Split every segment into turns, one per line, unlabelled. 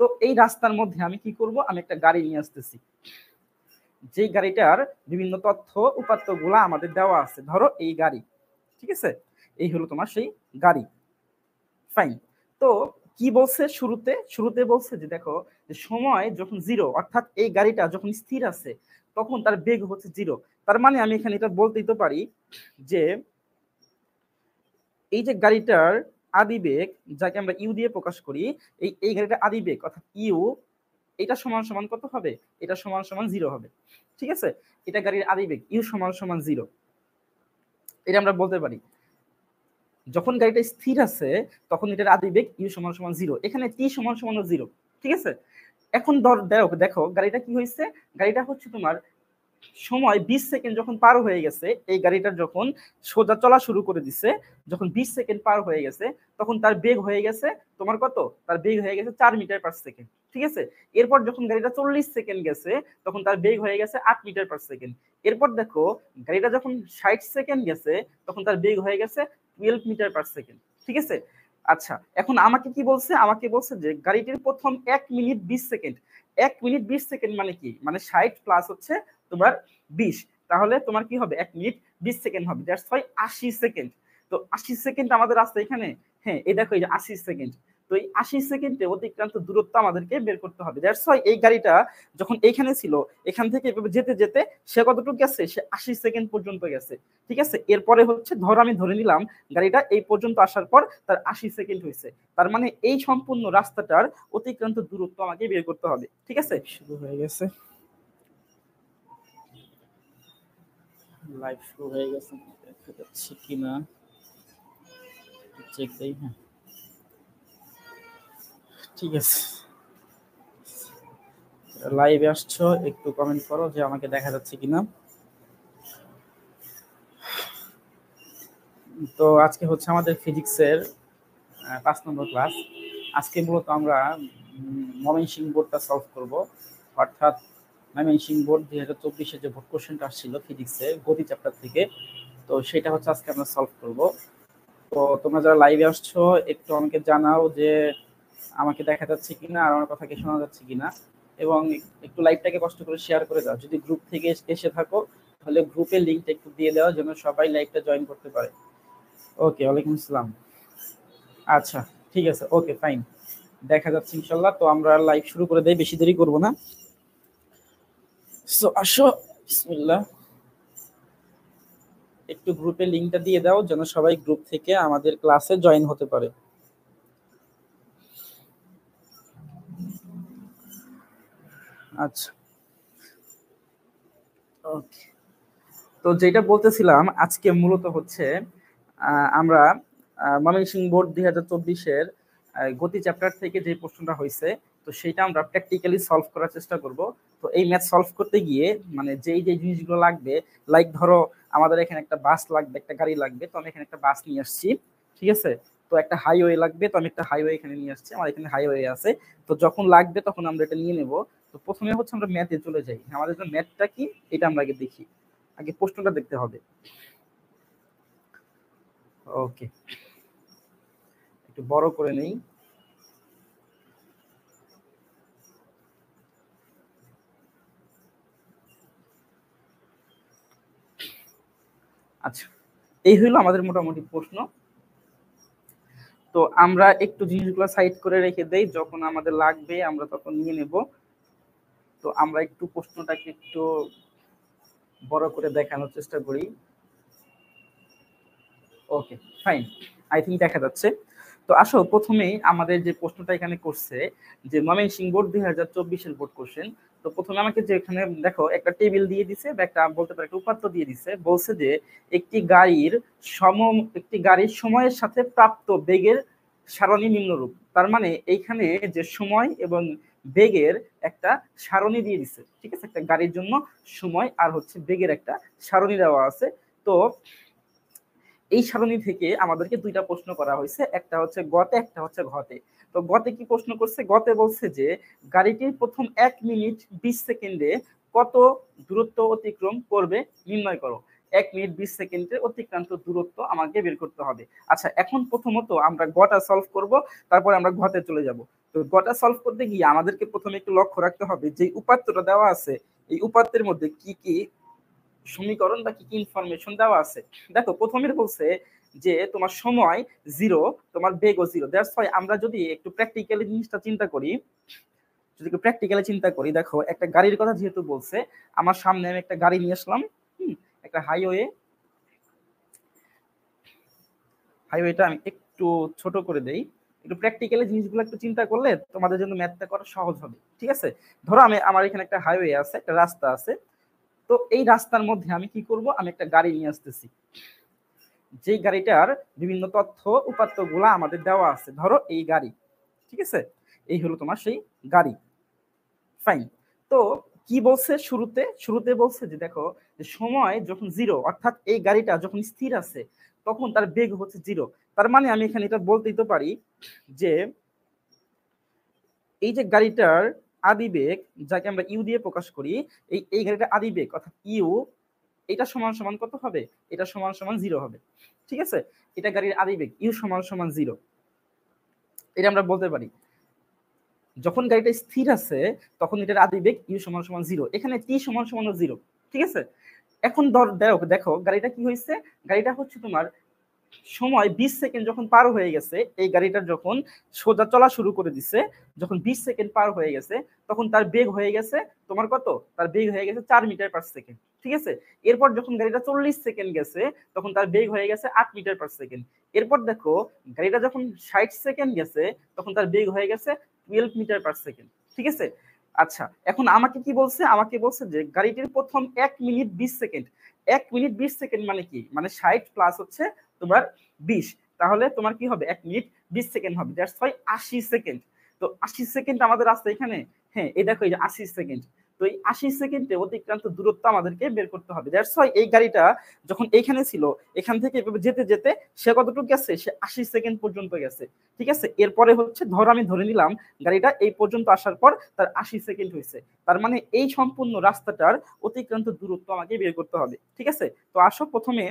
তো এই রাস্তার মধ্যে আমি কি করব আমি একটা গাড়ি নিয়ে আসতেছি যে গাড়িটার বিভিন্ন তথ্য উপাত্তগুলো আমাদের দেওয়া আছে ধরো এই গাড়ি ঠিক আছে এই হলো তোমার সেই গাড়ি ফাইন তো কি বলছে শুরুতে শুরুতে বলছে যে দেখো যে সময় যখন জিরো অর্থাৎ এই গাড়িটা যখন স্থির আছে তখন তার বেগ হচ্ছে জিরো তার মানে আমি এখানে এটা বলতেই তো পারি যে এই যে গাড়িটার আদিবেগ যাকে আমরা ইউ দিয়ে প্রকাশ করি এই এই গাড়িটা আদিবেগ অর্থাৎ ইউ এটা সমান সমান কত হবে এটা সমান সমান জিরো হবে ঠিক আছে এটা গাড়ির আদিবেগ ইউ সমান সমান জিরো এটা আমরা বলতে পারি যখন গাড়িটা স্থির আছে তখন এটার আদিবেগ ইউ সমান সমান জিরো এখানে টি সমান সমান জিরো ঠিক আছে এখন ধর দেখো দেখো গাড়িটা কি হয়েছে গাড়িটা হচ্ছে তোমার সময় বিশ সেকেন্ড যখন পার হয়ে গেছে এই গাড়িটা যখন সোজা চলা শুরু করে দিছে যখন বিশ সেকেন্ড পার হয়ে গেছে তখন তার বেগ হয়ে গেছে তোমার কত তার বেগ হয়ে গেছে চার মিটার পার সেকেন্ড ঠিক আছে এরপর যখন গাড়িটা চল্লিশ সেকেন্ড গেছে তখন তার বেগ হয়ে গেছে আট মিটার পার সেকেন্ড এরপর দেখো গাড়িটা যখন ষাট সেকেন্ড গেছে তখন তার বেগ হয়ে গেছে টুয়েলভ মিটার পার সেকেন্ড ঠিক আছে আচ্ছা এখন আমাকে কি বলছে আমাকে বলছে যে গাড়িটির প্রথম এক মিনিট বিশ সেকেন্ড এক মিনিট বিশ সেকেন্ড মানে কি মানে ষাট প্লাস হচ্ছে তোমার বিশ তাহলে তোমার কি হবে এক মিনিট বিশ সেকেন্ড হবে দ্যাটস হয় আশি সেকেন্ড তো আশি সেকেন্ড আমাদের আসতে এখানে হ্যাঁ এই দেখো এই যে আশি সেকেন্ড তো এই আশি সেকেন্ডে অতিক্রান্ত দূরত্ব আমাদেরকে বের করতে হবে দ্যাটস হয় এই গাড়িটা যখন এইখানে ছিল এখান থেকে এভাবে যেতে যেতে সে কতটুকু গেছে সে আশি সেকেন্ড পর্যন্ত গেছে ঠিক আছে এরপরে হচ্ছে ধর আমি ধরে নিলাম গাড়িটা এই পর্যন্ত আসার পর তার আশি সেকেন্ড হয়েছে তার মানে এই সম্পূর্ণ রাস্তাটার অতিক্রান্ত দূরত্ব আমাকে বের করতে হবে ঠিক আছে শুরু হয়ে গেছে লাইভ শুরু হয়ে গেছে দেখা যাচ্ছে কি না চেক দেই হ্যাঁ ঠিক আছে লাইভে আসছো একটু কমেন্ট করো যে আমাকে দেখা যাচ্ছে কিনা তো আজকে হচ্ছে আমাদের ফিজিক্সের পাঁচ নম্বর ক্লাস আজকে মূলত আমরা ময়মনসিংহ বোর্ডটা সলভ করব অর্থাৎ ময়মনসিং বোর্ড দুই হাজার চব্বিশে যে ভোট কোশ্চেনটা আসছিল ফিজিক্সে গতি চ্যাপ্টার থেকে তো সেটা হচ্ছে আজকে আমরা সলভ করব তো তোমরা যারা লাইভে আসছো একটু আমাকে জানাও যে আমাকে দেখা যাচ্ছে কিনা আর আমার কথা কি শোনা যাচ্ছে কিনা এবং একটু লাইভটাকে কষ্ট করে শেয়ার করে দাও যদি গ্রুপ থেকে এসে থাকো তাহলে গ্রুপে লিঙ্কটা একটু দিয়ে দেওয়ার জন্য সবাই লাইভটা জয়েন করতে পারে ওকে ওয়ালাইকুম আসসালাম আচ্ছা ঠিক আছে ওকে ফাইন দেখা যাচ্ছে ইনশাল্লাহ তো আমরা লাইভ শুরু করে দেই বেশি দেরি করব না সো আসো বিসমিল্লাহ একটু গ্রুপে লিঙ্কটা দিয়ে দাও যেন সবাই গ্রুপ থেকে আমাদের ক্লাসে জয়েন হতে পারে আচ্ছা ওকে তো যেটা বলতেছিলাম আজকে মূলত হচ্ছে আমরা ময়মনসিংহ বোর্ড দুই হাজার চব্বিশের গতি চ্যাপ্টার থেকে যে প্রশ্নটা হয়েছে তো সেইটা আমরা প্র্যাকটিক্যালি সলভ করার চেষ্টা করব তো এই ম্যাথ সলভ করতে গিয়ে মানে যেই যেই জিনিসগুলো লাগবে লাইক ধরো আমাদের এখানে একটা বাস লাগবে একটা গাড়ি লাগবে তো আমি এখানে একটা বাস নিয়ে আসছি ঠিক আছে তো একটা হাইওয়ে লাগবে তো আমি একটা হাইওয়ে এখানে নিয়ে আসছি আমার এখানে হাইওয়ে আছে তো যখন লাগবে তখন আমরা এটা নিয়ে নেব তো প্রথমে হচ্ছে আমরা ম্যাথে চলে যাই আমাদের জন্য ম্যাথটা কি এটা আমরা আগে দেখি আগে প্রশ্নটা দেখতে হবে ওকে একটু বড় করে নেই আচ্ছা এই হইলো আমাদের মোটামুটি প্রশ্ন তো আমরা একটু জিনিসগুলো সাইড করে রেখে দেই যখন আমাদের লাগবে আমরা তখন নিয়ে নেব তো আমরা একটু প্রশ্নটাকে একটু বড় করে দেখানোর চেষ্টা করি ওকে ফাইন আই থিঙ্ক দেখা যাচ্ছে তো আসো প্রথমেই আমাদের যে প্রশ্নটা এখানে করছে যে সিং বোর্ড দুই হাজার চব্বিশের বোর্ড কোশ্চেন তো প্রথমে আমাকে যে এখানে দেখো একটা টেবিল দিয়ে দিছে বা একটা বলতে পারে একটা উপাত্ত দিয়ে দিছে বলছে যে একটি গাড়ির সম একটি গাড়ির সময়ের সাথে প্রাপ্ত বেগের সারণী নিম্নরূপ তার মানে এইখানে যে সময় এবং বেগের একটা সারণী দিয়ে দিছে ঠিক আছে একটা গাড়ির জন্য সময় আর হচ্ছে বেগের একটা সারণী দেওয়া আছে তো এই সারণি থেকে আমাদেরকে দুইটা প্রশ্ন করা হয়েছে একটা হচ্ছে গতে একটা হচ্ছে ঘতে তো গতে কি প্রশ্ন করছে গতে বলছে যে গাড়িটির প্রথম এক মিনিট বিশ সেকেন্ডে কত দূরত্ব অতিক্রম করবে নির্ণয় করো এক মিনিট বিশ সেকেন্ডে অতিক্রান্ত দূরত্ব আমাকে বের করতে হবে আচ্ছা এখন প্রথমত আমরা গটা সলভ করব তারপরে আমরা ঘতে চলে যাব তো গটা সলভ করতে গিয়ে আমাদেরকে প্রথমে একটু লক্ষ্য রাখতে হবে যে উপাত্তটা দেওয়া আছে এই উপাত্তের মধ্যে কি কি সমীকরণ বা কি কি ইনফরমেশন দেওয়া আছে দেখো প্রথমে বলছে যে তোমার সময় জিরো তোমার বেগও জিরো দ্যাটস ওয়াই আমরা যদি একটু প্র্যাকটিক্যালি জিনিসটা চিন্তা করি যদি একটু প্র্যাকটিক্যালি চিন্তা করি দেখো একটা গাড়ির কথা যেহেতু বলছে আমার সামনে আমি একটা গাড়ি নিয়ে আসলাম একটা হাইওয়ে হাইওয়েটা আমি একটু ছোট করে দেই একটু প্র্যাকটিক্যালি জিনিসগুলো একটু চিন্তা করলে তোমাদের জন্য ম্যাথটা করা সহজ হবে ঠিক আছে ধরো আমি আমার এখানে একটা হাইওয়ে আছে একটা রাস্তা আছে তো এই রাস্তার মধ্যে আমি কি করব আমি একটা গাড়ি নিয়ে আসতেছি যে গাড়িটার বিভিন্ন তথ্য উপাত্তগুলো আমাদের দেওয়া আছে ধরো এই গাড়ি ঠিক আছে এই হলো তোমার সেই গাড়ি ফাইন তো কি বলছে শুরুতে শুরুতে বলছে যে দেখো যে সময় যখন জিরো অর্থাৎ এই গাড়িটা যখন স্থির আছে তখন তার বেগ হচ্ছে জিরো তার মানে আমি এখানে এটা বলতেই তো পারি যে এই যে গাড়িটার আদিবেগ যাকে আমরা ইউ দিয়ে প্রকাশ করি এই এই গাড়িটা আদিবেগ অর্থাৎ ইউ এটা সমান সমান কত হবে এটা সমান সমান জিরো হবে ঠিক আছে এটা গাড়ির আদিবেগ ইউ সমান সমান জিরো এটা আমরা বলতে পারি যখন গাড়িটা স্থির আছে তখন এটার আদিবেগ ইউ সমান সমান জিরো এখানে টি সমান সমান জিরো ঠিক আছে এখন ধর দেখো দেখো গাড়িটা কি হয়েছে গাড়িটা হচ্ছে তোমার সময় বিশ সেকেন্ড যখন পার হয়ে গেছে এই গাড়িটা যখন সোজা চলা শুরু করে দিছে যখন বিশ সেকেন্ড পার হয়ে গেছে তখন তার বেগ হয়ে গেছে তোমার কত তার বেগ হয়ে গেছে চার মিটার পার সেকেন্ড ঠিক আছে এরপর যখন গাড়িটা চল্লিশ সেকেন্ড গেছে তখন তার বেগ হয়ে গেছে আট মিটার পার সেকেন্ড এরপর দেখো গাড়িটা যখন ষাট সেকেন্ড গেছে তখন তার বেগ হয়ে গেছে টুয়েলভ মিটার পার সেকেন্ড ঠিক আছে আচ্ছা এখন আমাকে কি বলছে আমাকে বলছে যে গাড়িটির প্রথম এক মিনিট বিশ সেকেন্ড এক মিনিট বিশ সেকেন্ড মানে কি মানে ষাট প্লাস হচ্ছে তোমার বিশ তাহলে তোমার কি হবে এক মিনিট বিশ সেকেন্ড হবে দ্যাটস ওয়াই আশি সেকেন্ড তো আশি সেকেন্ড আমাদের আসতে এখানে হ্যাঁ এই দেখো এই যে আশি সেকেন্ড তো এই আশি সেকেন্ডে অতিক্রান্ত দূরত্ব আমাদেরকে বের করতে হবে দ্যাটস ওয়াই এই গাড়িটা যখন এইখানে ছিল এখান থেকে এভাবে যেতে যেতে সে কতটুকু গেছে সে আশি সেকেন্ড পর্যন্ত গেছে ঠিক আছে এরপরে হচ্ছে ধর আমি ধরে নিলাম গাড়িটা এই পর্যন্ত আসার পর তার আশি সেকেন্ড হয়েছে তার মানে এই সম্পূর্ণ রাস্তাটার অতিক্রান্ত দূরত্ব আমাকে বের করতে হবে ঠিক আছে তো আসো প্রথমে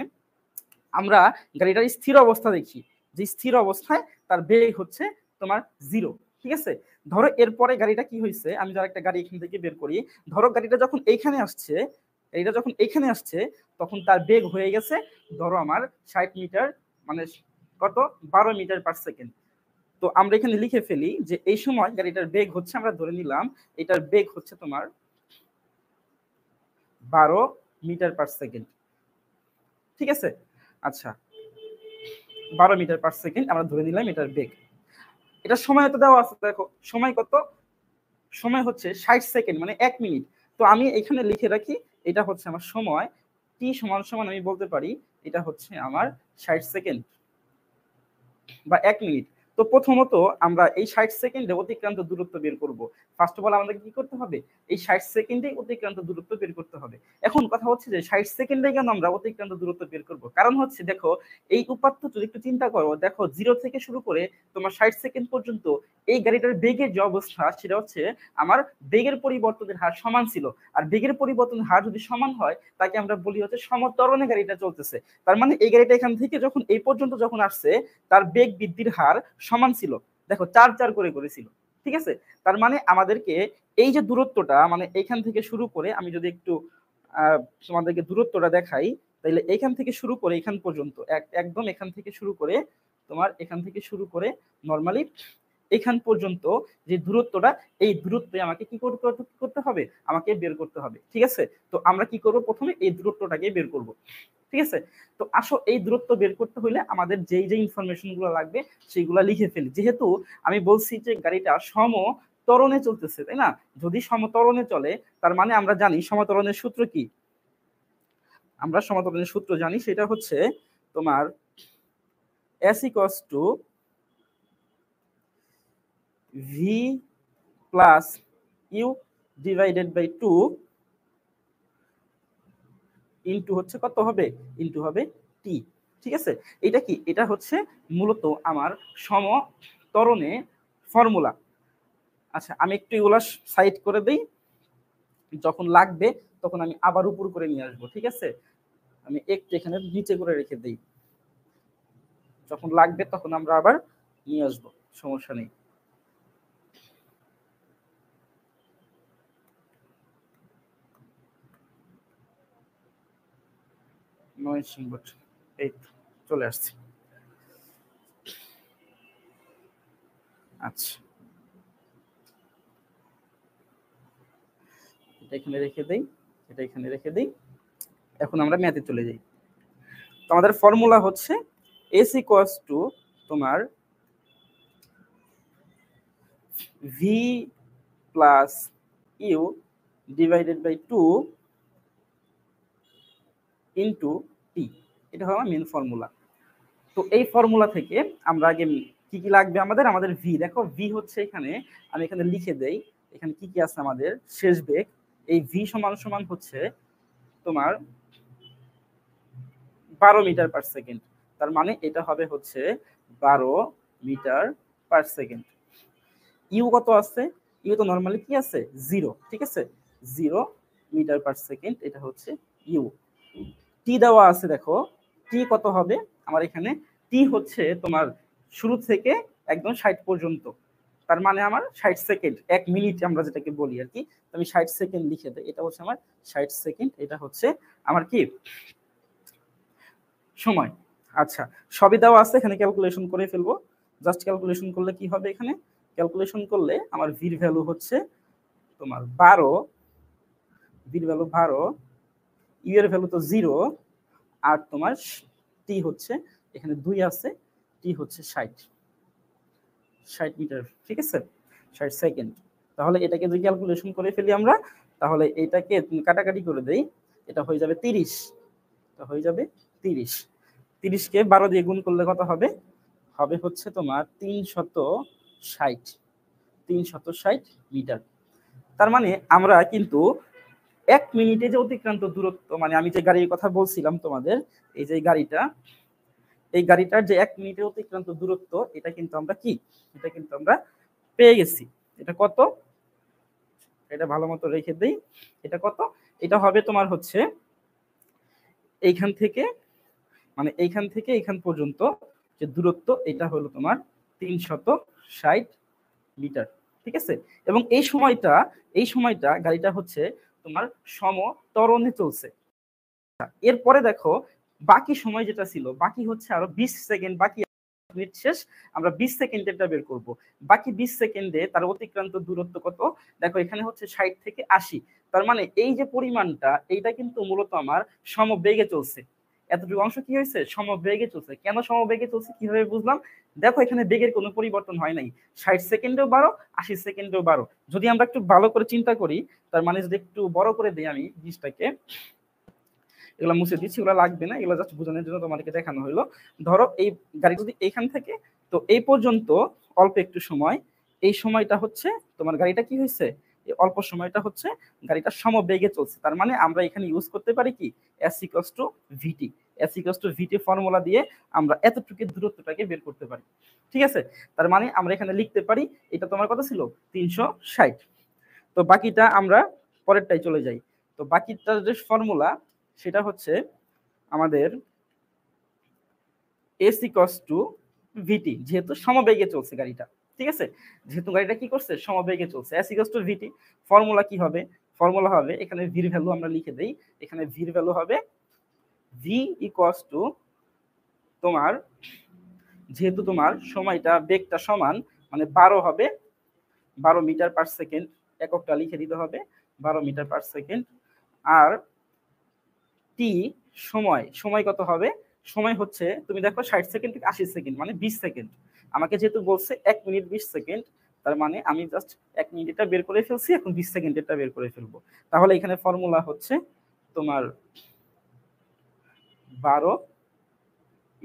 আমরা গাড়িটার স্থির অবস্থা দেখি যে স্থির অবস্থায় তার বেগ হচ্ছে তোমার জিরো ঠিক আছে ধরো এরপরে গাড়িটা কি হয়েছে আমি যার একটা গাড়ি এখান থেকে বের করি ধরো গাড়িটা যখন এইখানে আসছে গাড়িটা যখন এইখানে আসছে তখন তার বেগ হয়ে গেছে ধরো আমার ষাট মিটার মানে কত বারো মিটার পার সেকেন্ড তো আমরা এখানে লিখে ফেলি যে এই সময় গাড়িটার বেগ হচ্ছে আমরা ধরে নিলাম এটার বেগ হচ্ছে তোমার বারো মিটার পার সেকেন্ড ঠিক আছে আচ্ছা বারো মিটার পার সেকেন্ড আমরা ধরে নিলাম এটার বেগ এটা সময় তো দেওয়া আছে দেখো সময় কত সময় হচ্ছে ষাট সেকেন্ড মানে এক মিনিট তো আমি এখানে লিখে রাখি এটা হচ্ছে আমার সময় টি সমান সমান আমি বলতে পারি এটা হচ্ছে আমার ষাট সেকেন্ড বা এক মিনিট তো প্রথমত আমরা এই ষাট সেকেন্ডে অতিক্রান্ত দূরত্ব বের করব ফার্স্ট অফ অল আমাদেরকে কি করতে হবে এই ষাট সেকেন্ডেই অতিক্রান্ত দূরত্ব বের করতে হবে এখন কথা হচ্ছে যে ষাট সেকেন্ডে কেন আমরা অতিক্রান্ত দূরত্ব বের করব কারণ হচ্ছে দেখো এই উপাত্ত যদি একটু চিন্তা করো দেখো জিরো থেকে শুরু করে তোমার ষাট সেকেন্ড পর্যন্ত এই গাড়িটার বেগের যে অবস্থা সেটা হচ্ছে আমার বেগের পরিবর্তনের হার সমান ছিল আর বেগের পরিবর্তনের হার যদি সমান হয় তাকে আমরা বলি হচ্ছে সমতরণে গাড়িটা চলতেছে তার মানে এই গাড়িটা এখান থেকে যখন এই পর্যন্ত যখন আসছে তার বেগ বৃদ্ধির হার সমান ছিল দেখো চার চার করে করেছিল ঠিক আছে তার মানে আমাদেরকে এই যে দূরত্বটা মানে এইখান থেকে শুরু করে আমি যদি একটু তোমাদেরকে দূরত্বটা দেখাই তাহলে এইখান থেকে শুরু করে এখান পর্যন্ত একদম এখান থেকে শুরু করে তোমার এখান থেকে শুরু করে নর্মালি এখান পর্যন্ত যে দূরত্বটা এই দূরত্বে আমাকে কি করতে হবে আমাকে বের করতে হবে ঠিক আছে তো আমরা কি করব প্রথমে এই দূরত্বটাকে বের করব ঠিক আছে তো আসো এই দূরত্ব বের করতে হলে আমাদের যেই যে ইনফরমেশন গুলো লাগবে সেইগুলো লিখে ফেলি যেহেতু আমি বলছি যে গাড়িটা সম তরণে চলতেছে তাই না যদি সমতরণে চলে তার মানে আমরা জানি সমতরণের সূত্র কি আমরা সমতরণের সূত্র জানি সেটা হচ্ছে তোমার S equals to V plus U divided by two into হচ্ছে কত হবে ইনটু হবে টি ঠিক আছে এটা কি এটা হচ্ছে মূলত আমার সম তরণে ফর্মুলা আচ্ছা আমি একটু এগুলা সাইড করে দিই যখন লাগবে তখন আমি আবার উপর করে নিয়ে আসবো ঠিক আছে আমি একটু এখানে নিচে করে রেখে দিই যখন লাগবে তখন আমরা আবার নিয়ে আসবো সমস্যা নেই ময়মনসিংহ এই চলে আসছে আচ্ছা এটা এখানে রেখে দেই এটা এখানে রেখে দেই এখন আমরা ম্যাথে চলে যাই তো আমাদের ফর্মুলা হচ্ছে এসি ইকুয়াস টু তোমার V plus U divided by two into এটা হলো মেন ফর্মুলা তো এই ফর্মুলা থেকে আমরা আগে কি কি লাগবে আমাদের আমাদের ভি দেখো ভি হচ্ছে এখানে আমি এখানে লিখে দেই এখানে কি কি আছে আমাদের শেষ বেগ এই ভি সমান সমান হচ্ছে তোমার বারো মিটার পার সেকেন্ড তার মানে এটা হবে হচ্ছে বারো মিটার পার সেকেন্ড ইউ কত আছে ইউ তো নর্মালি কি আছে জিরো ঠিক আছে জিরো মিটার পার সেকেন্ড এটা হচ্ছে ইউ টি দেওয়া আছে দেখো টি কত হবে আমার এখানে টি হচ্ছে তোমার শুরু থেকে একদম ষাট পর্যন্ত তার মানে আমার ষাট সেকেন্ড এক মিনিট আমরা যেটাকে বলি আর কি আমি ষাট সেকেন্ড লিখে দেয় এটা হচ্ছে আমার ষাট সেকেন্ড এটা হচ্ছে আমার কি সময় আচ্ছা সবই দেওয়া আছে এখানে ক্যালকুলেশন করে ফেলবো জাস্ট ক্যালকুলেশন করলে কি হবে এখানে ক্যালকুলেশন করলে আমার ভির ভ্যালু হচ্ছে তোমার বারো ভির ভ্যালু বারো ইউ এর ভ্যালু তো জিরো আর তোমার টি হচ্ছে এখানে দুই আছে টি হচ্ছে ষাট ষাট মিটার ঠিক আছে ষাট সেকেন্ড তাহলে এটাকে যদি ক্যালকুলেশন করে ফেলি আমরা তাহলে এটাকে কাটাকাটি করে দেই এটা হয়ে যাবে তিরিশ হয়ে যাবে তিরিশ তিরিশকে বারো দিয়ে গুণ করলে কত হবে হবে হচ্ছে তোমার তিন শত ষাট তিন শত ষাট মিটার তার মানে আমরা কিন্তু এক মিনিটে যে অতিক্রান্ত দূরত্ব মানে আমি যে গাড়ির কথা বলছিলাম তোমাদের এই যে গাড়িটা এই গাড়িটার যে এক মিনিটে অতিক্রান্ত দূরত্ব এটা কিন্তু আমরা কি এটা কিন্তু আমরা পেয়ে গেছি এটা কত এটা ভালো মতো রেখে দিই এটা কত এটা হবে তোমার হচ্ছে এইখান থেকে মানে এইখান থেকে এইখান পর্যন্ত যে দূরত্ব এটা হলো তোমার তিনশত ষাট মিটার ঠিক আছে এবং এই সময়টা এই সময়টা গাড়িটা হচ্ছে তোমার সম তরণে চলছে এরপরে দেখো বাকি সময় যেটা ছিল বাকি হচ্ছে আরো বিশ সেকেন্ড বাকি মিনিট শেষ আমরা বিশ বের করব বাকি বিশ সেকেন্ডে তার অতিক্রান্ত দূরত্ব কত দেখো এখানে হচ্ছে ষাট থেকে আশি তার মানে এই যে পরিমাণটা এইটা কিন্তু মূলত আমার সমবেগে চলছে এতটুকু অংশ কি হয়েছে সমবেগে চলছে কেন সমবেগে চলছে কিভাবে বুঝলাম দেখো এখানে বেগের কোনো পরিবর্তন হয় নাই ষাট সেকেন্ডেও বারো আশি সেকেন্ডেও বারো যদি আমরা একটু ভালো করে চিন্তা করি তার মানে যদি একটু বড় করে দিই আমি জিনিসটাকে এগুলো মুছে দিচ্ছি ওগুলো লাগবে না এগুলো জাস্ট বোঝানোর জন্য তোমাদেরকে দেখানো হলো ধরো এই গাড়ি যদি এইখান থেকে তো এই পর্যন্ত অল্প একটু সময় এই সময়টা হচ্ছে তোমার গাড়িটা কি হয়েছে অল্প সময়টা হচ্ছে গাড়িটা সমবেগে চলছে তার মানে আমরা এখানে ইউজ করতে পারি কি S to VT S to VT formula দিয়ে আমরা এতটুকু দূরত্বটাকে বের করতে পারি ঠিক আছে তার মানে আমরা এখানে লিখতে পারি এটা তোমার কথা ছিল তিনশো ষাট তো বাকিটা আমরা পরেরটাই চলে যাই তো বাকিটার যে ফর্মুলা সেটা হচ্ছে আমাদের এস টু ভিটি যেহেতু সমবেগে চলছে গাড়িটা ঠিক আছে যেহেতু গাড়িটা কি করছে সমবেগে চলছে S equals to VT formula কি হবে ফর্মুলা হবে এখানে ভির ভ্যালু আমরা লিখে দেই এখানে ভির ভ্যালু হবে ভি ইকস টু তোমার যেহেতু তোমার সময়টা বেগটা সমান মানে বারো হবে বারো মিটার পার সেকেন্ড এককটা লিখে দিতে হবে বারো মিটার পার সেকেন্ড আর টি সময় সময় কত হবে সময় হচ্ছে তুমি দেখো ষাট সেকেন্ড থেকে আশি সেকেন্ড মানে বিশ সেকেন্ড আমাকে যেহেতু বলছে এক মিনিট বিশ সেকেন্ড তার মানে আমি জাস্ট এক মিনিট এটা বের করে ফেলছি এখন বিশ সেকেন্ড এটা বের করে ফেলবো তাহলে এখানে ফর্মুলা হচ্ছে তোমার বারো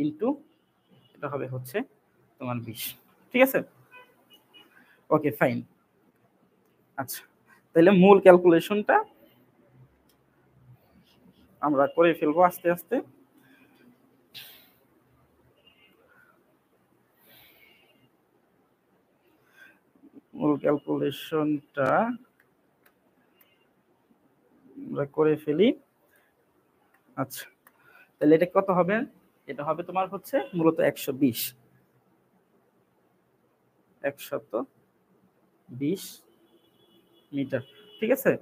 ইন্টু এটা হবে হচ্ছে তোমার বিশ ঠিক আছে ওকে ফাইন আচ্ছা তাহলে মূল ক্যালকুলেশনটা আমরা করে ফেলবো আস্তে আস্তে মূল ক্যালকুলেশনটা আমরা করে ফেলি আচ্ছা তাহলে এটা কত হবে এটা হবে তোমার হচ্ছে মূলত একশো বিশ একশত বিশ মিটার ঠিক আছে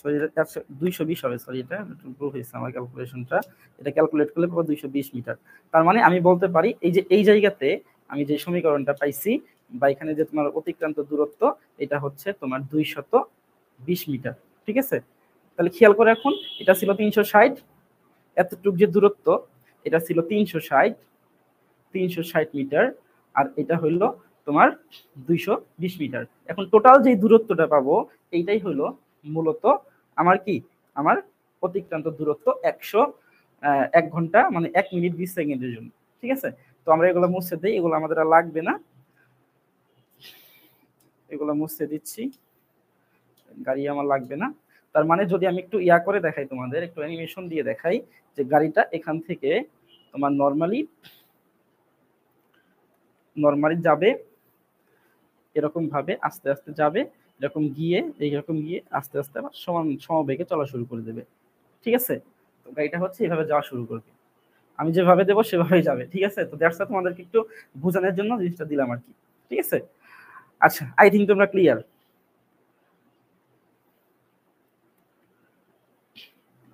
সরি এটা দুইশো বিশ হবে সরি এটা ভুল হয়েছে আমার ক্যালকুলেশনটা এটা ক্যালকুলেট করলে দুইশো বিশ মিটার তার মানে আমি বলতে পারি এই যে এই জায়গাতে আমি যে সমীকরণটা পাইছি বা এখানে যে তোমার অতিক্রান্ত দূরত্ব এটা হচ্ছে তোমার দুই শত বিশ মিটার ঠিক আছে তাহলে খেয়াল করে এখন এটা ছিল তিনশো ষাট এতটুক যে দূরত্ব এটা ছিল তিনশো ষাট তিনশো ষাট মিটার আর এটা হইলো তোমার দুইশো বিশ মিটার এখন টোটাল যে দূরত্বটা পাবো এইটাই হলো মূলত আমার কি আমার অতিক্রান্ত দূরত্ব একশো এক ঘন্টা মানে এক মিনিট বিশ সেকেন্ডের জন্য ঠিক আছে তো আমরা এগুলো মুছে দিই এগুলো আমাদের আর লাগবে না এগুলো মুছে দিচ্ছি গাড়ি আমার লাগবে না তার মানে যদি আমি একটু ইয়া করে দেখাই তোমাদের একটু অ্যানিমেশন দিয়ে দেখাই যে গাড়িটা এখান থেকে তোমার নর্মালি নর্মালি যাবে এরকম ভাবে আস্তে আস্তে যাবে এরকম গিয়ে এইরকম গিয়ে আস্তে আস্তে আবার সমান সমবেগে চলা শুরু করে দেবে ঠিক আছে তো গাড়িটা হচ্ছে এভাবে যাওয়া শুরু করবে আমি যেভাবে দেবো সেভাবেই যাবে ঠিক আছে তো দ্যাটসটা তোমাদেরকে একটু বোঝানোর জন্য জিনিসটা দিলাম আর কি ঠিক আছে আচ্ছা আই থিঙ্ক তোমরা ক্লিয়ার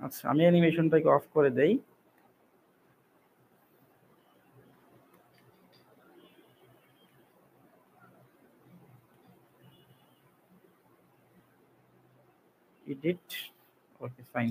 আচ্ছা আমি অ্যানিমেশনটাকে অফ করে দেই edit ওকে ফাইন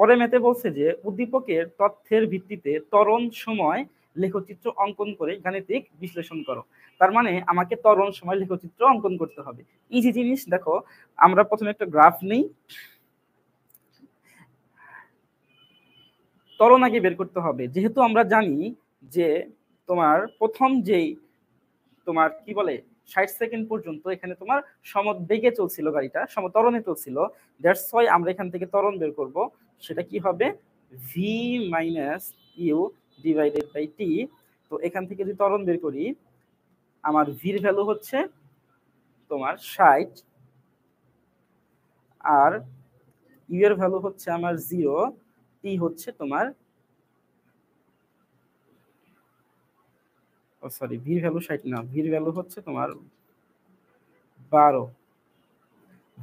পরে মেতে বলছে যে উদ্দীপকের তথ্যের ভিত্তিতে তরণ সময় লেখচিত্র অঙ্কন করে গাণিতিক বিশ্লেষণ করো তার মানে আমাকে তরণ সময় লেখচিত্র অঙ্কন করতে হবে ইজি জিনিস দেখো আমরা প্রথমে একটা গ্রাফ নেই তরণ আগে বের করতে হবে যেহেতু আমরা জানি যে তোমার প্রথম যেই তোমার কি বলে ষাট সেকেন্ড পর্যন্ত এখানে তোমার সমবেগে চলছিল গাড়িটা সমতরণে চলছিল দ্যাটস ওয়াই আমরা এখান থেকে তরণ বের করব সেটা কি হবে V minus U divided by T তো এখান থেকে যদি ত্বরণ বের করি আমার ভির ভ্যালু হচ্ছে তোমার ষাট আর ইউ এর ভ্যালু হচ্ছে আমার জিরো টি হচ্ছে তোমার ও সরি ভির ভ্যালু ষাট না ভির ভ্যালু হচ্ছে তোমার বারো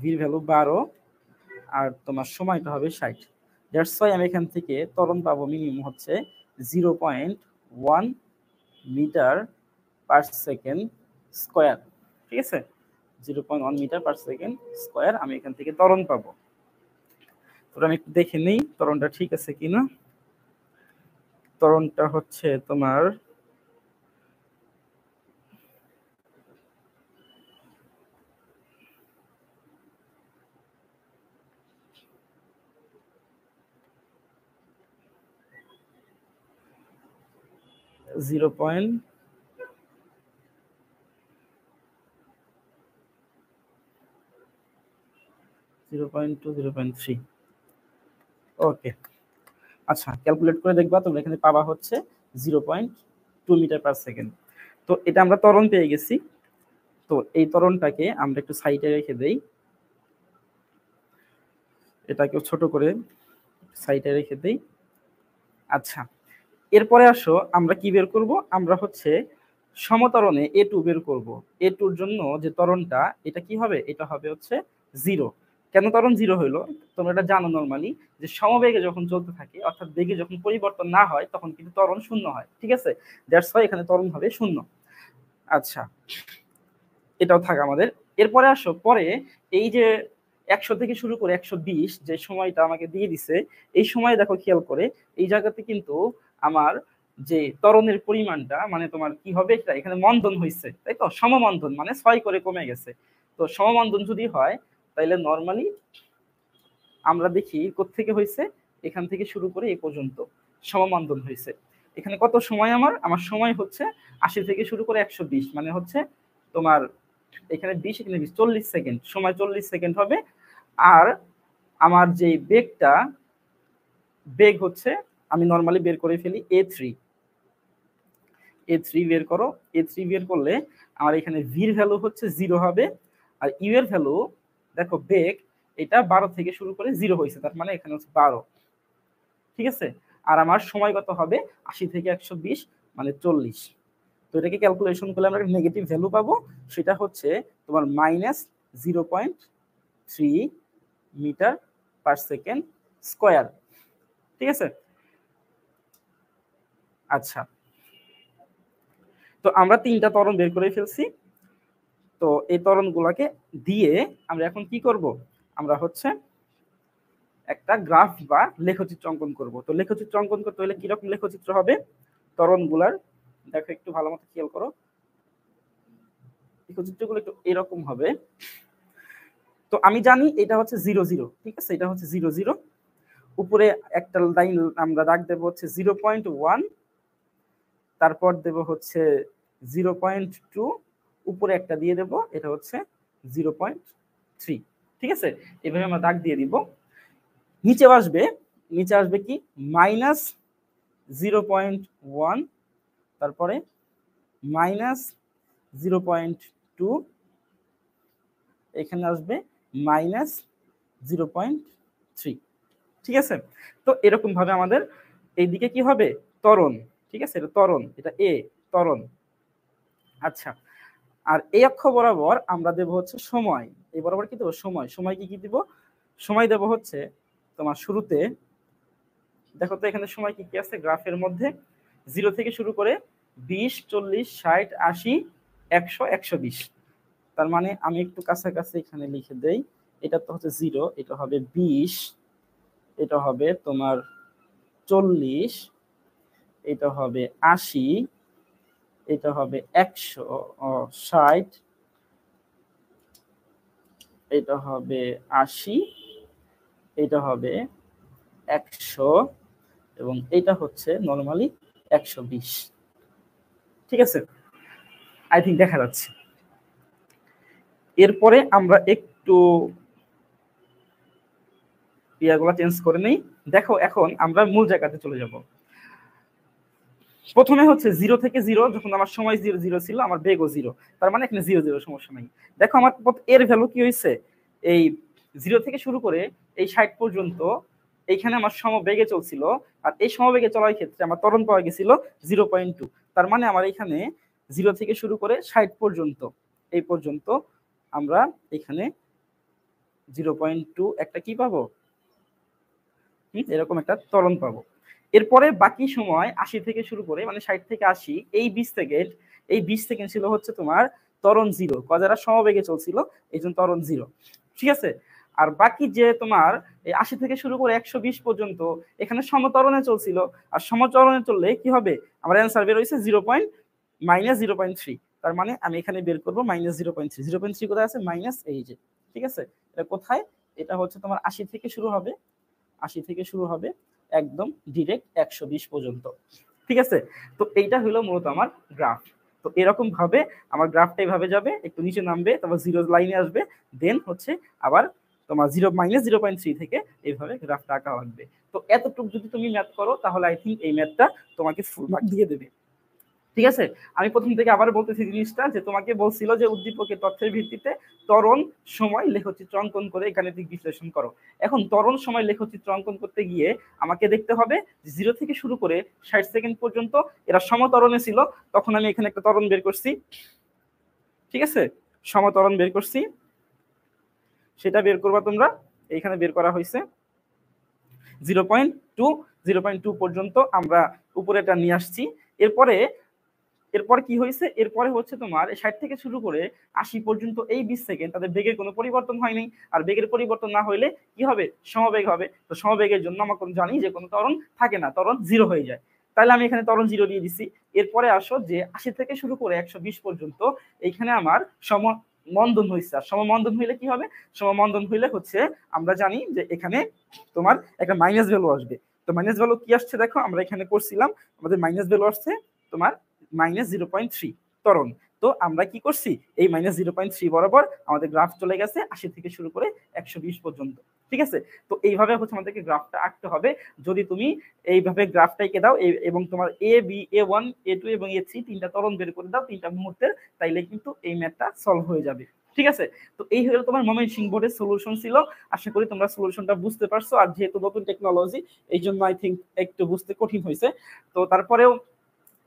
ভির ভ্যালু বারো আর তোমার সময়টা হবে ষাট দ্যাটস ওয়াই আমি এখান থেকে তরণ পাবো মিনিমাম হচ্ছে zero point one metre per second square ঠিক আছে zero point one metre per second square আমি এখান থেকে তরণ পাবো তো আমি একটু দেখে নিই তরণটা ঠিক আছে কিনা তরণটা হচ্ছে তোমার zero point zero point two zero point three okay আচ্ছা ক্যালকুলেট করে দেখবা তোমরা এখানে পাওয়া হচ্ছে zero point two metre per second তো এটা আমরা তরণ পেয়ে গেছি তো এই তরণটাকে আমরা একটু সাইডে রেখে দেই এটাকেও ছোট করে সাইডে রেখে দিই আচ্ছা এরপরে আসো আমরা কি বের করব আমরা হচ্ছে সমতরণে এ টু বের করবো এ টুর জন্য যে তরণটা এটা কি হবে এটা হবে হচ্ছে জিরো কেন তরণ জিরো হইলো তোমরা এটা জানো নর্মালি যে সমবেগে যখন চলতে থাকে অর্থাৎ বেগে যখন পরিবর্তন না হয় তখন কিন্তু তরণ শূন্য হয় ঠিক আছে দ্যাটস ওয়াই এখানে তরণ হবে শূন্য আচ্ছা এটাও থাক আমাদের এরপরে আসো পরে এই যে একশো থেকে শুরু করে একশো বিশ যে সময়টা আমাকে দিয়ে দিছে এই সময় দেখো খেয়াল করে এই জায়গাতে কিন্তু আমার যে তরণের পরিমাণটা মানে তোমার কি হবে সেটা এখানে মন্দন হয়েছে তাই তো সমমন্দন মানে ছয় করে কমে গেছে তো সমমন্দন যদি হয় তাহলে নর্মালি আমরা দেখি থেকে হয়েছে এখান থেকে শুরু করে এ পর্যন্ত সমমন্দন হয়েছে এখানে কত সময় আমার আমার সময় হচ্ছে আশি থেকে শুরু করে একশো বিশ মানে হচ্ছে তোমার এখানে বিশ এখানে বিশ চল্লিশ সেকেন্ড সময় চল্লিশ সেকেন্ড হবে আর আমার যে বেগটা বেগ হচ্ছে আমি নর্মালি বের করে ফেলি এ থ্রি এ থ্রি বের করো এ থ্রি বের করলে আমার এখানে ভির ভ্যালু হচ্ছে জিরো হবে আর ইউ এর ভ্যালু দেখো বেগ এটা বারো থেকে শুরু করে জিরো হয়েছে তার মানে এখানে হচ্ছে বারো ঠিক আছে আর আমার সময় কত হবে আশি থেকে একশো বিশ মানে চল্লিশ তো এটাকে ক্যালকুলেশন করলে আমরা নেগেটিভ ভ্যালু পাবো সেটা হচ্ছে তোমার minus zero point three metre per second square ঠিক আছে আচ্ছা তো আমরা তিনটা তরণ বের করে ফেলছি তো এই তরণগুলোকে দিয়ে আমরা এখন কি করব আমরা হচ্ছে একটা গ্রাফ বা লেখচিত্র অঙ্কন করব তো লেখচিত্র অঙ্কন করতে হলে কিরকম লেখচিত্র হবে তরণগুলার দেখো একটু ভালো মতো খেয়াল করো লেখচিত্রগুলো একটু এরকম হবে তো আমি জানি এটা হচ্ছে জিরো জিরো ঠিক আছে এটা হচ্ছে জিরো জিরো উপরে একটা লাইন আমরা রাখ দেবো হচ্ছে জিরো পয়েন্ট ওয়ান তারপর দেব হচ্ছে জিরো পয়েন্ট টু উপরে একটা দিয়ে দেব এটা হচ্ছে জিরো পয়েন্ট থ্রি ঠিক আছে এভাবে আমরা দাগ দিয়ে দিব নিচে আসবে নিচে আসবে কি মাইনাস জিরো পয়েন্ট ওয়ান তারপরে মাইনাস জিরো পয়েন্ট টু এখানে আসবে মাইনাস জিরো পয়েন্ট থ্রি ঠিক আছে তো এরকমভাবে আমাদের এইদিকে কি হবে তরণ ঠিক আছে এটা তরণ এটা এ তরণ আচ্ছা আর এই অক্ষ বরাবর আমরা দেব হচ্ছে সময় এই বরাবর কি দেবো সময় সময় কি কি দিব সময় দেব হচ্ছে তোমার শুরুতে দেখো তো এখানে সময় কি কি আছে গ্রাফের মধ্যে জিরো থেকে শুরু করে বিশ চল্লিশ ষাট আশি একশো একশো বিশ তার মানে আমি একটু কাছাকাছি এখানে লিখে দেই এটা তো হচ্ছে জিরো এটা হবে বিশ এটা হবে তোমার চল্লিশ এটা হবে আশি এটা হবে একশো ষাট এটা হবে আশি এটা হবে একশো এবং এটা হচ্ছে নর্মালি একশো বিশ ঠিক আছে আই থিঙ্ক দেখা যাচ্ছে এরপরে আমরা একটু ইয়াগুলা চেঞ্জ করে নেই দেখো এখন আমরা মূল জায়গাতে চলে যাব প্রথমে হচ্ছে জিরো থেকে জিরো যখন আমার সময় জিরো জিরো ছিল আমার বেগও জিরো তার মানে এখানে জিরো জিরো সমস্যা নেই দেখো আমার এর ভ্যালু কি হয়েছে এই জিরো থেকে শুরু করে এই ষাট পর্যন্ত এইখানে আমার সমবেগে চলছিল আর এই সমবেগে চলার ক্ষেত্রে আমার তরণ পাওয়া গেছিল জিরো পয়েন্ট টু তার মানে আমার এখানে জিরো থেকে শুরু করে ষাট পর্যন্ত এই পর্যন্ত আমরা এখানে জিরো পয়েন্ট টু একটা কি পাবো এরকম একটা তরণ পাবো এরপরে বাকি সময় আশি থেকে শুরু করে মানে ষাট থেকে আশি এই বিশ সেকেন্ড এই বিশ সেকেন্ড ছিল হচ্ছে তোমার তরণ জিরো কজারা সমবেগে চলছিল এই জন্য তরণ জিরো ঠিক আছে আর বাকি যে তোমার আশি থেকে শুরু করে একশো বিশ পর্যন্ত এখানে সমতরণে চলছিল আর সমতরণে চললে কি হবে আমার অ্যান্সার বের হয়েছে zero point minus zero point three তার মানে আমি এখানে বের করবো minus zero point three zero point three কোথায় আছে মাইনাস এই যে ঠিক আছে এটা কোথায় এটা হচ্ছে তোমার আশি থেকে শুরু হবে আশি থেকে শুরু হবে একদম ডিরেক্ট একশো বিশ পর্যন্ত ঠিক আছে তো এইটা হলো মূলত আমার গ্রাফ তো এরকম ভাবে আমার গ্রাফটা এইভাবে যাবে একটু নিচে নামবে তারপর জিরো লাইনে আসবে দেন হচ্ছে আবার তোমার zero minus zero point three থেকে এইভাবে গ্রাফটা আঁকা লাগবে তো এতটুকু যদি তুমি ম্যাথ করো তাহলে আই থিঙ্ক এই ম্যাথটা তোমাকে ফুল মার্ক দিয়ে দেবে ঠিক আছে আমি প্রথম থেকে আবার বলতেছি জিনিসটা যে তোমাকে বলছিল যে উদ্দীপকে তথ্যের ভিত্তিতে তরণ সময় লেখচিত্র অঙ্কন করে গাণিতিক বিশ্লেষণ করো এখন তরণ সময় লেখচিত্র অঙ্কন করতে গিয়ে আমাকে দেখতে হবে জিরো থেকে শুরু করে ষাট সেকেন্ড পর্যন্ত এরা সমতরণে ছিল তখন আমি এখানে একটা তরণ বের করছি ঠিক আছে সমতরণ বের করছি সেটা বের করবা তোমরা এইখানে বের করা হয়েছে zero point two zero point two পর্যন্ত আমরা উপরে এটা নিয়ে আসছি এরপরে এরপর কি হয়েছে এরপরে হচ্ছে তোমার ষাট থেকে শুরু করে আশি পর্যন্ত এই বিশ সেকেন্ড তাদের বেগের কোনো পরিবর্তন হয়নি আর বেগের পরিবর্তন না হইলে কি হবে সমবেগ হবে তো সমবেগের জন্য আমরা কোনো জানি যে কোনো তরণ থাকে না তরণ জিরো হয়ে যায় তাহলে আমি এখানে তরণ জিরো দিয়ে দিছি এরপরে আসো যে আশি থেকে শুরু করে একশো বিশ পর্যন্ত এইখানে আমার সম মন্দন হয়েছে আর সমমন্দন হইলে কি হবে সমমন্দন হইলে হচ্ছে আমরা জানি যে এখানে তোমার একটা মাইনাস ভ্যালু আসবে তো মাইনাস ভ্যালু কি আসছে দেখো আমরা এখানে করছিলাম আমাদের মাইনাস ভ্যালু আসছে তোমার মাইনাস জিরো পয়েন্ট থ্রি তরণ তো আমরা কি করছি এই মাইনাস জিরো পয়েন্ট থ্রি বরাবর আমাদের গ্রাফ চলে গেছে আশি থেকে শুরু করে একশো বিশ পর্যন্ত ঠিক আছে তো এইভাবে হচ্ছে আমাদেরকে গ্রাফটা আঁকতে হবে যদি তুমি এইভাবে গ্রাফটাকে দাও এবং তোমার A B A one A two এবং এ থ্রি তিনটা তরণ বের করে দাও তিনটা মুহূর্তের তাইলে কিন্তু এই ম্যাথটা সলভ হয়ে যাবে ঠিক আছে তো এই হলো তোমার মোমেন্ট সিং বোর্ডের সলিউশন ছিল আশা করি তোমরা সলিউশনটা বুঝতে পারছো আর যেহেতু নতুন টেকনোলজি এই জন্য আই থিঙ্ক একটু বুঝতে কঠিন হয়েছে তো তারপরেও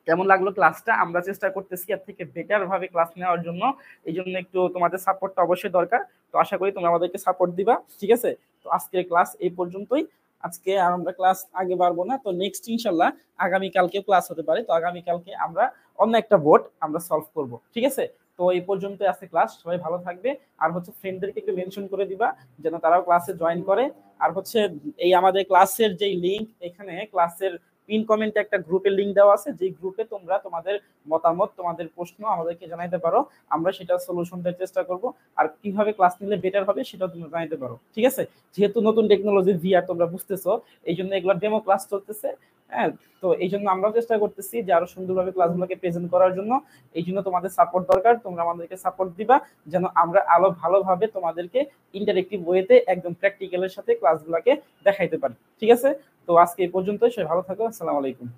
কেমন লাগলো ক্লাসটা আমরা চেষ্টা করতেছি এর থেকে বেটার ভাবে ক্লাস নেওয়ার জন্য এই জন্য একটু তোমাদের সাপোর্টটা অবশ্যই দরকার তো আশা করি তোমরা আমাদেরকে সাপোর্ট দিবা ঠিক আছে তো আজকের ক্লাস এই পর্যন্তই আজকে আর আমরা ক্লাস আগে পারবো না তো নেক্সট ইনশাল্লাহ আগামীকালকে ক্লাস হতে পারে তো আগামীকালকে আমরা অন্য একটা বোর্ড আমরা সলভ করব ঠিক আছে তো এই পর্যন্ত আজকে ক্লাস সবাই ভালো থাকবে আর হচ্ছে ফ্রেন্ডদেরকে একটু মেনশন করে দিবা যেন তারাও ক্লাসে জয়েন করে আর হচ্ছে এই আমাদের ক্লাসের যে লিংক এখানে ক্লাসের পিন কমেন্টে একটা গ্রুপের লিঙ্ক দেওয়া আছে যে গ্রুপে তোমরা তোমাদের মতামত তোমাদের প্রশ্ন আমাদেরকে জানাইতে পারো আমরা সেটা সলিউশন দেওয়ার চেষ্টা করব আর কিভাবে ক্লাস নিলে বেটার হবে সেটা তুমি জানাইতে পারো ঠিক আছে যেহেতু নতুন টেকনোলজি ভিআর তোমরা বুঝতেছো এই জন্য এগুলো ডেমো ক্লাস চলতেছে হ্যাঁ তো এই জন্য আমরাও চেষ্টা করতেছি যে আরো সুন্দরভাবে ক্লাসগুলোকে প্রেজেন্ট করার জন্য এই জন্য তোমাদের সাপোর্ট দরকার তোমরা আমাদেরকে সাপোর্ট দিবা যেন আমরা আরো ভালোভাবে তোমাদেরকে ইন্টারেক্টিভ ওয়েতে একদম প্র্যাকটিক্যালের সাথে ক্লাসগুলোকে দেখাইতে পারি ঠিক আছে তো আজকে এই পর্যন্ত সে ভালো থাকো আসসালামু আলাইকুম